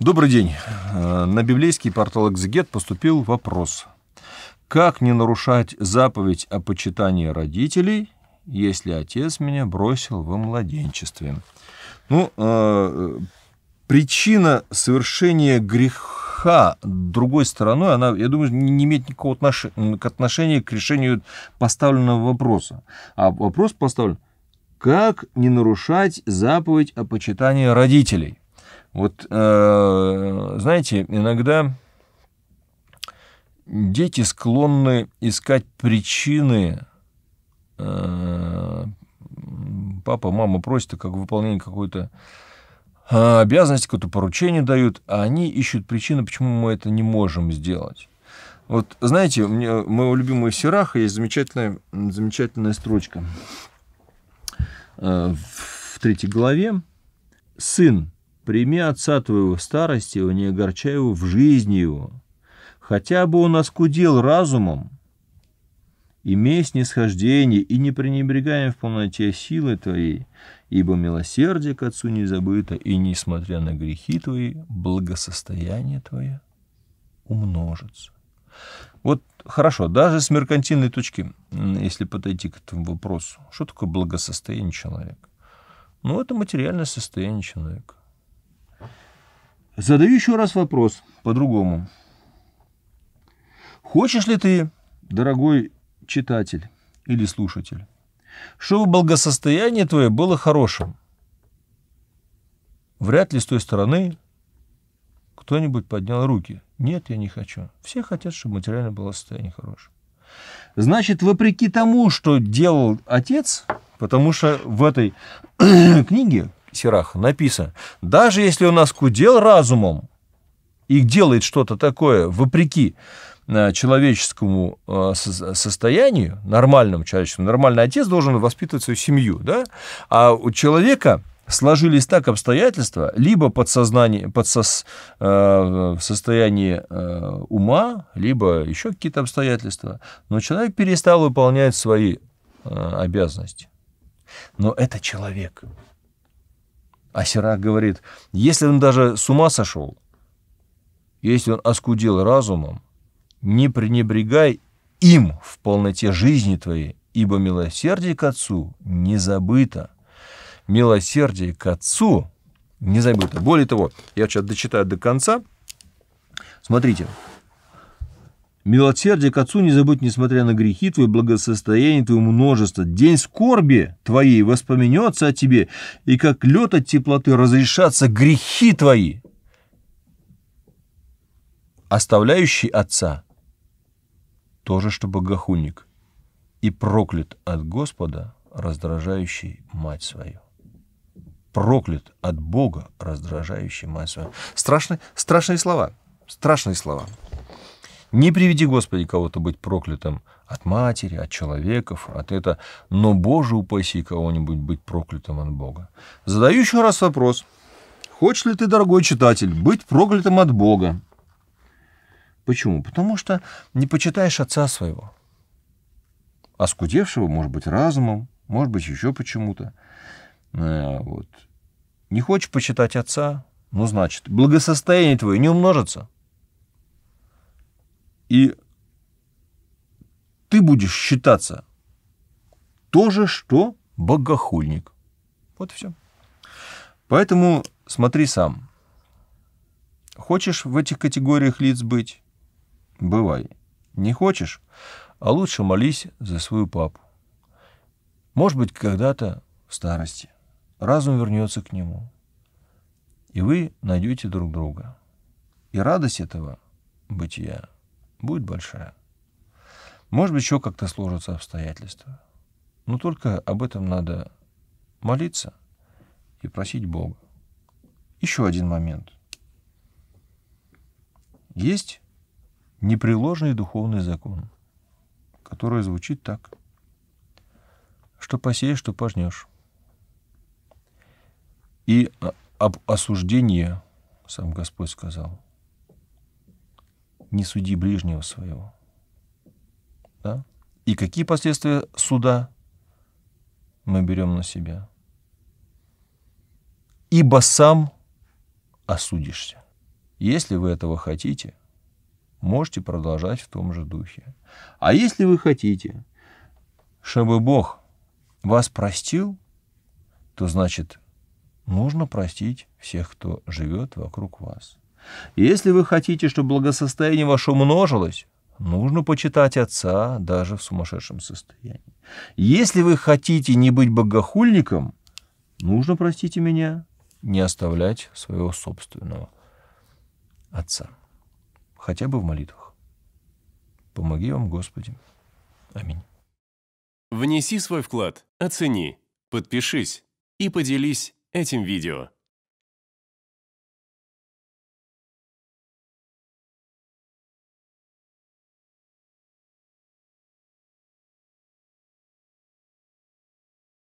Добрый день. Э, на библейский портал «Экзегет» поступил вопрос. Как не нарушать заповедь о почитании родителей, если отец меня бросил во младенчестве? Ну, э, причина совершения греха другой стороной, она, я думаю, не имеет никакого отношения, к отношения к решению поставленного вопроса. А вопрос поставлен, как не нарушать заповедь о почитании родителей? Вот, э, знаете, иногда дети склонны искать причины. Э, папа, мама просят как выполнение какой-то э, обязанности, какое-то поручение дают, а они ищут причины, почему мы это не можем сделать. Вот, знаете, у меня, у моего любимого Сераха есть замечательная, замечательная строчка в третьей главе. «Сын, Прими отца твоего в старости, его, а не огорчай его в жизни его. Хотя бы он оскудил разумом, имей снисхождение и не пренебрегаем в полноте силы твоей, ибо милосердие к отцу не забыто, и, несмотря на грехи твои, благосостояние твое умножится. Вот хорошо, даже с меркантильной точки, если подойти к этому вопросу, что такое благосостояние человека? Ну, это материальное состояние человека. Задаю еще раз вопрос по-другому. Хочешь ли ты, дорогой читатель или слушатель, чтобы благосостояние твое было хорошим? Вряд ли с той стороны кто-нибудь поднял руки. Нет, я не хочу. Все хотят, чтобы материальное было состояние хорошее. Значит, вопреки тому, что делал отец, потому что в этой книге Сираха написано, даже если он оскудел разумом и делает что-то такое вопреки э, человеческому э, состоянию, нормальному человеческому, нормальный отец должен воспитывать свою семью, да? А у человека сложились так обстоятельства, либо под подсос, э, в состоянии э, ума, либо еще какие-то обстоятельства, но человек перестал выполнять свои э, обязанности. Но это человек. А Сирах говорит, если он даже с ума сошел, если он оскудел разумом, не пренебрегай им в полноте жизни твоей, ибо милосердие к Отцу не забыто. Милосердие к Отцу не забыто. Более того, я сейчас дочитаю до конца. Смотрите, Милосердие к Отцу не забудь, несмотря на грехи твои, благосостояние твое множество. День скорби твоей воспоменется о тебе, и как лед от теплоты разрешатся грехи твои. Оставляющий Отца тоже, что богохульник, и проклят от Господа, раздражающий мать свою проклят от Бога, раздражающий мать свою. Страшные, страшные слова. Страшные слова. Не приведи, Господи, кого-то быть проклятым от матери, от человеков, от это, но, Боже, упаси кого-нибудь быть проклятым от Бога. Задаю еще раз вопрос. Хочешь ли ты, дорогой читатель, быть проклятым от Бога? Почему? Потому что не почитаешь отца своего, оскудевшего, может быть, разумом, может быть, еще почему-то. Э, вот. Не хочешь почитать отца, ну, значит, благосостояние твое не умножится – и ты будешь считаться тоже, что богохульник. Вот и все. Поэтому смотри сам. Хочешь в этих категориях лиц быть? Бывай. Не хочешь? А лучше молись за свою папу. Может быть, когда-то в старости разум вернется к нему, и вы найдете друг друга. И радость этого бытия – будет большая. Может быть, еще как-то сложатся обстоятельства. Но только об этом надо молиться и просить Бога. Еще один момент. Есть непреложный духовный закон, который звучит так. Что посеешь, что пожнешь. И об осуждении сам Господь сказал – не суди ближнего своего. Да? И какие последствия суда мы берем на себя? Ибо сам осудишься. Если вы этого хотите, можете продолжать в том же духе. А если вы хотите, чтобы Бог вас простил, то значит нужно простить всех, кто живет вокруг вас. Если вы хотите, чтобы благосостояние ваше умножилось, нужно почитать отца даже в сумасшедшем состоянии. Если вы хотите не быть богохульником, нужно, простите меня, не оставлять своего собственного отца, хотя бы в молитвах. Помоги вам, Господи. Аминь. Внеси свой вклад, оцени, подпишись и поделись этим видео.